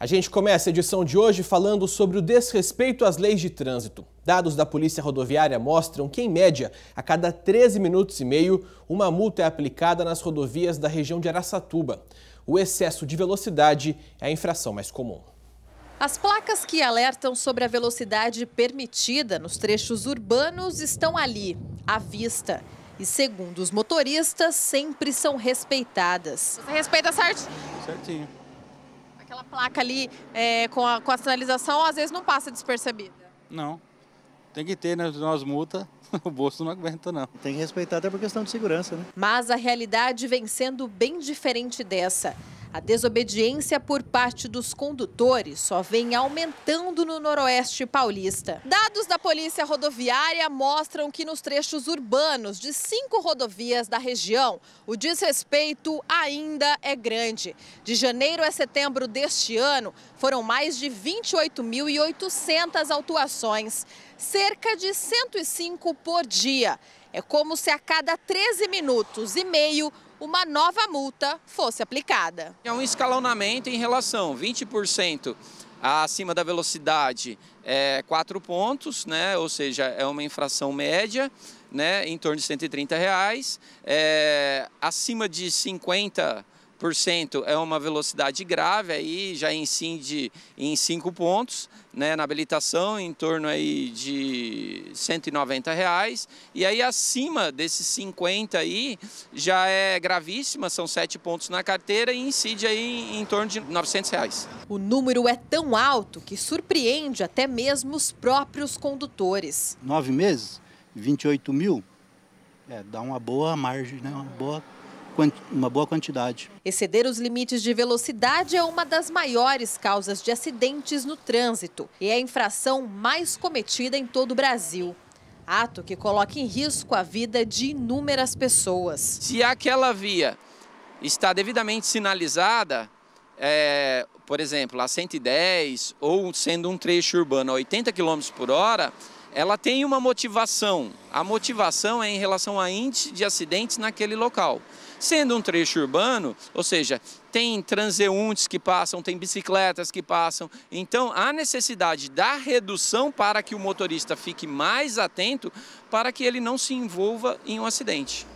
A gente começa a edição de hoje falando sobre o desrespeito às leis de trânsito. Dados da Polícia Rodoviária mostram que, em média, a cada 13 minutos e meio, uma multa é aplicada nas rodovias da região de Araçatuba. O excesso de velocidade é a infração mais comum. As placas que alertam sobre a velocidade permitida nos trechos urbanos estão ali, à vista. E segundo os motoristas, sempre são respeitadas. Você respeita certo? Certinho. Aquela placa ali é, com, a, com a sinalização, às vezes não passa despercebida. Não. Tem que ter, né? Nós multa, o bolso não aguenta, não. Tem que respeitar até por questão de segurança, né? Mas a realidade vem sendo bem diferente dessa. A desobediência por parte dos condutores só vem aumentando no noroeste paulista. Dados da Polícia Rodoviária mostram que nos trechos urbanos de cinco rodovias da região, o desrespeito ainda é grande. De janeiro a setembro deste ano, foram mais de 28.800 autuações, cerca de 105 por dia. É como se a cada 13 minutos e meio uma nova multa fosse aplicada. É um escalonamento em relação 20% acima da velocidade é 4 pontos, né? ou seja, é uma infração média, né? em torno de 130 reais. É, acima de 50 é uma velocidade grave, aí já incide em 5 pontos né, na habilitação, em torno aí de 190 reais. E aí acima desses 50 aí já é gravíssima, são 7 pontos na carteira e incide aí em torno de 900 reais. O número é tão alto que surpreende até mesmo os próprios condutores. Nove meses, 28 mil, é, dá uma boa margem, né? uma boa uma boa quantidade. Exceder os limites de velocidade é uma das maiores causas de acidentes no trânsito e é a infração mais cometida em todo o Brasil. Ato que coloca em risco a vida de inúmeras pessoas. Se aquela via está devidamente sinalizada, é, por exemplo, a 110 ou sendo um trecho urbano a 80 km por hora, ela tem uma motivação. A motivação é em relação a índice de acidentes naquele local. Sendo um trecho urbano, ou seja, tem transeuntes que passam, tem bicicletas que passam. Então, há necessidade da redução para que o motorista fique mais atento para que ele não se envolva em um acidente.